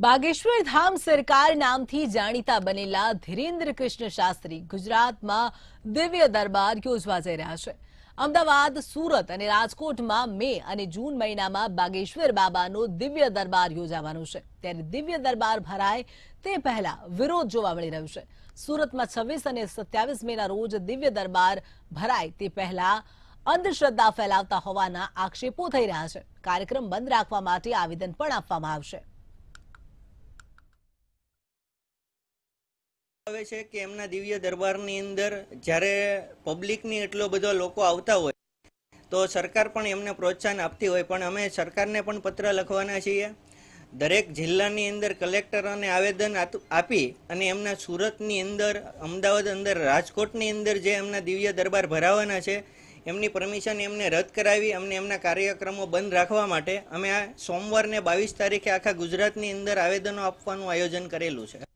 બાગેશ્વર ધામ સરકાર નામથી જાણીતા બનેલા ધીરેન્દ્ર કૃષ્ણ શાસ્ત્રી ગુજરાતમાં દિવ્ય દરબાર યોજવા જઈ રહ્યા છે અમદાવાદ સુરત અને રાજકોટમાં મે અને જૂન મહિનામાં બાગેશ્વર બાબાનો દિવ્ય દરબાર યોજાવાનો છે ત્યારે દિવ્ય દરબાર ભરાય તે પહેલા વિરોધ જોવા મળી રહ્યો છે સુરતમાં છવ્વીસ અને સત્યાવીસ મેના રોજ દિવ્ય દરબાર ભરાય તે પહેલા અંધશ્રદ્ધા ફેલાવતા હોવાના આક્ષેપો થઈ રહ્યા છે કાર્યક્રમ બંધ રાખવા માટે આવેદન પણ આપવામાં આવશે આવે છે કે એમના દિવ્ય દરબારની અંદર જ્યારે પબ્લિકની એટલો બધો લોકો આવતા હોય તો સરકાર પણ એમને પ્રોત્સાહન આપતી હોય પણ અમે સરકારને પણ પત્ર લખવાના છીએ દરેક જિલ્લાની અંદર કલેક્ટરોને આવેદન આપી અને એમના સુરતની અંદર અમદાવાદ અંદર રાજકોટની અંદર જે એમના દિવ્ય દરબાર ભરાવાના છે એમની પરમિશન એમને રદ કરાવી અમને એમના કાર્યક્રમો બંધ રાખવા માટે અમે આ સોમવારને બાવીસ તારીખે આખા ગુજરાતની અંદર આવેદનો આપવાનું આયોજન કરેલું છે